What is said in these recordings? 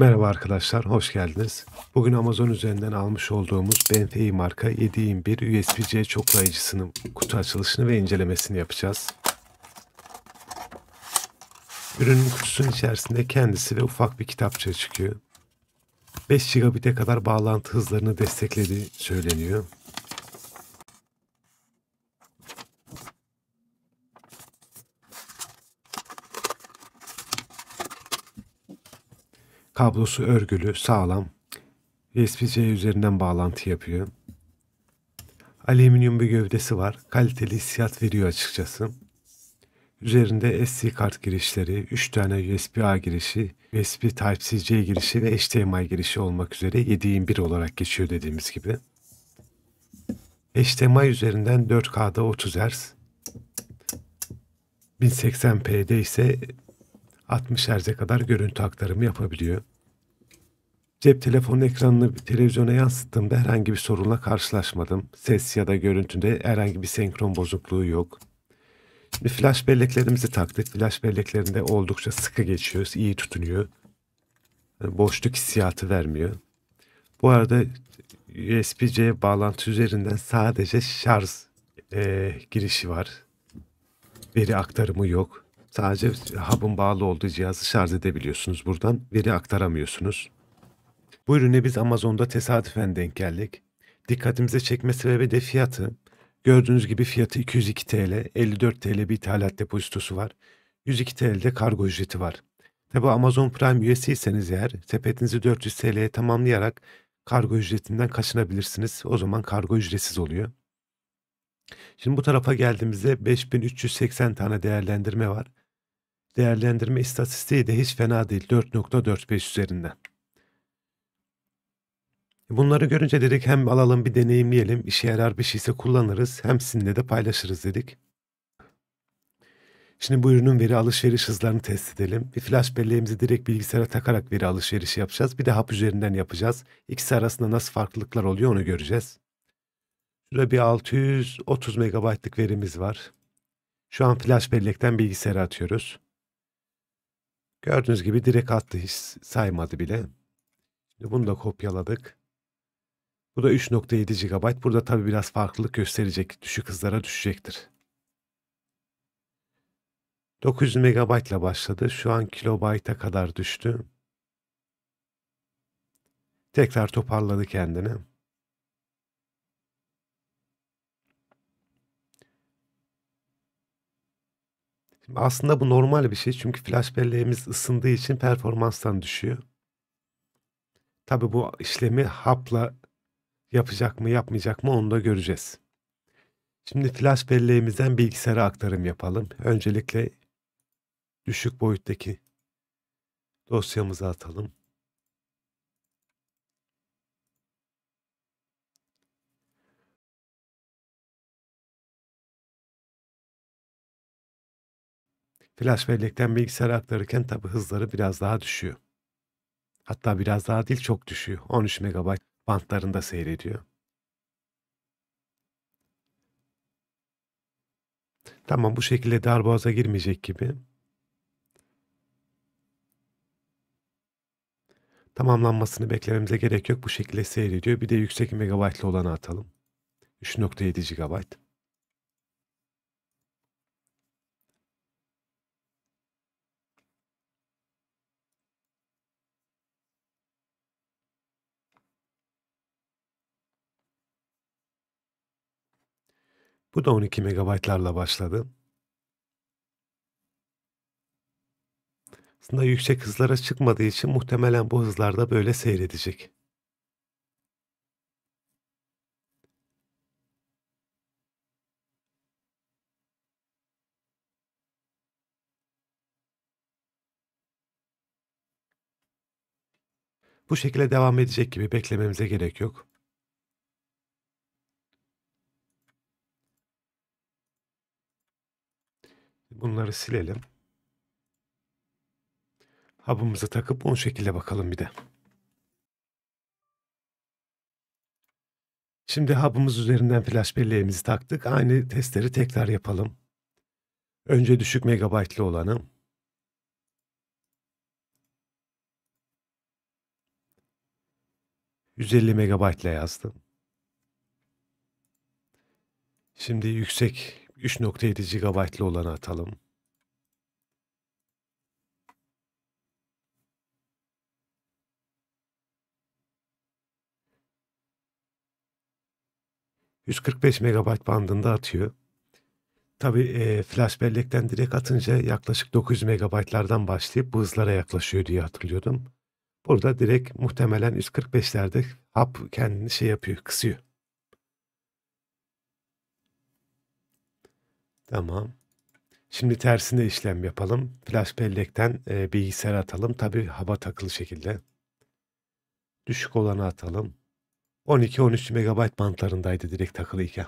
Merhaba arkadaşlar, hoş geldiniz. Bugün Amazon üzerinden almış olduğumuz Benfei marka 721 USB-C çoklayıcısının kutu açılışını ve incelemesini yapacağız. Ürünün kutusunun içerisinde kendisi ve ufak bir kitapça çıkıyor. 5 GB'e kadar bağlantı hızlarını desteklediği söyleniyor. Kablosu örgülü, sağlam. USB-C üzerinden bağlantı yapıyor. Alüminyum bir gövdesi var. Kaliteli hissiyat veriyor açıkçası. Üzerinde SD kart girişleri, 3 tane USB-A girişi, USB Type-C girişi ve HDMI girişi olmak üzere 7.1 olarak geçiyor dediğimiz gibi. HDMI üzerinden 4K'da 30 Hz, 1080p'de ise 60 Hz'e kadar görüntü aktarımı yapabiliyor. Cep telefonu ekranını televizyona yansıttığımda herhangi bir sorunla karşılaşmadım. Ses ya da görüntüde herhangi bir senkron bozukluğu yok. Şimdi flash belleklerimizi taktık. Flash belleklerinde oldukça sıkı geçiyoruz, iyi tutunuyor. Yani ee, boşluk hissiyatı vermiyor. Bu arada USB-C bağlantı üzerinden sadece şarj e, girişi var. Veri aktarımı yok. Sadece hub'un bağlı olduğu cihazı şarj edebiliyorsunuz buradan. Veri aktaramıyorsunuz. Bu ürüne biz Amazon'da tesadüfen denk geldik. Dikkatimize çekme sebebi de fiyatı. Gördüğünüz gibi fiyatı 202 TL, 54 TL bir ithalat depozitosu var. 102 TL'de kargo ücreti var. Tabi Amazon Prime üyesiyseniz eğer sepetinizi 400 TL'ye tamamlayarak kargo ücretinden kaçınabilirsiniz. O zaman kargo ücretsiz oluyor. Şimdi bu tarafa geldiğimizde 5380 tane değerlendirme var. Değerlendirme istatistiği de hiç fena değil 4.45 üzerinden. Bunları görünce dedik hem alalım bir deneyimleyelim, işe yarar bir şeyse kullanırız, hem sizinle de paylaşırız dedik. Şimdi bu ürünün veri alışveriş hızlarını test edelim. Bir flash belleğimizi direkt bilgisayara takarak veri alışverişi yapacağız. Bir de hap üzerinden yapacağız. İkisi arasında nasıl farklılıklar oluyor onu göreceğiz. Şurada bir 630 MB'lık verimiz var. Şu an flash bellekten bilgisayara atıyoruz. Gördüğünüz gibi direkt attı hiç saymadı bile. Şimdi bunu da kopyaladık. Bu da 3.7 GB. Burada tabi biraz farklılık gösterecek. Düşük hızlara düşecektir. 900 MB ile başladı. Şu an kilobayta kadar düştü. Tekrar toparladı kendini. aslında bu normal bir şey çünkü flash belleğimiz ısındığı için performanstan düşüyor. Tabi bu işlemi hapla Yapacak mı yapmayacak mı onu da göreceğiz. Şimdi flash belleğimizden bilgisayara aktarım yapalım. Öncelikle düşük boyuttaki dosyamızı atalım. Flash bellekten bilgisayara aktarırken tabi hızları biraz daha düşüyor. Hatta biraz daha değil çok düşüyor. 13 megabayt bantlarında seyrediyor. Tamam bu şekilde darboğaza girmeyecek gibi. Tamamlanmasını beklememize gerek yok. Bu şekilde seyrediyor. Bir de yüksek megabaytlı olanı atalım. 3.7 gigabayt. Bu da 12 megabaytlarla başladı. Aslında yüksek hızlara çıkmadığı için muhtemelen bu hızlarda böyle seyredecek. Bu şekilde devam edecek gibi beklememize gerek yok. Bunları silelim. Hub'ımızı takıp o şekilde bakalım bir de. Şimdi hub'ımız üzerinden flash belleğimizi taktık. Aynı testleri tekrar yapalım. Önce düşük megabaytlı olanı. ...150 megabaytla yazdım. Şimdi yüksek 3.7 GB'lı olanı atalım. ...145 MB bandında atıyor. Tabi e, flash bellekten direkt atınca yaklaşık 900 MB'lardan başlayıp bu hızlara yaklaşıyor diye hatırlıyordum. Burada direkt muhtemelen 145'lerde hap kendini şey yapıyor, kısıyor. Tamam. Şimdi tersinde işlem yapalım. Flash bellekten e, bilgisayara atalım. Tabi hava takılı şekilde. Düşük olanı atalım. 12-13 MB bantlarındaydı direkt takılıyken.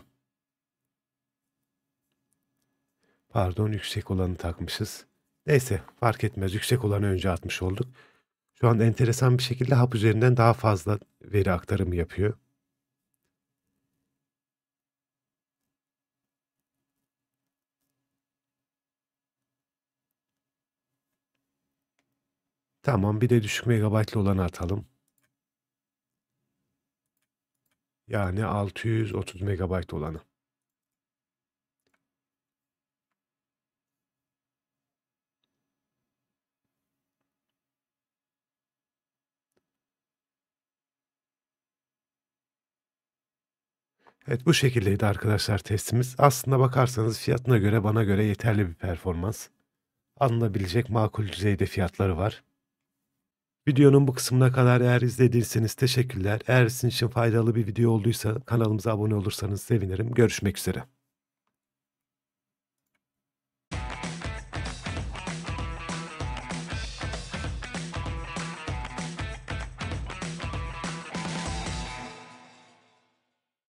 Pardon yüksek olanı takmışız. Neyse fark etmez yüksek olanı önce atmış olduk. Şu an enteresan bir şekilde hap üzerinden daha fazla veri aktarımı yapıyor. Tamam bir de düşük megabaytlı olanı atalım. Yani 630 megabayt olanı. Evet bu şekildeydi arkadaşlar testimiz. Aslında bakarsanız fiyatına göre bana göre yeterli bir performans. Alınabilecek makul düzeyde fiyatları var. Videonun bu kısmına kadar eğer izlediyseniz teşekkürler. Eğer sizin için faydalı bir video olduysa kanalımıza abone olursanız sevinirim. Görüşmek üzere.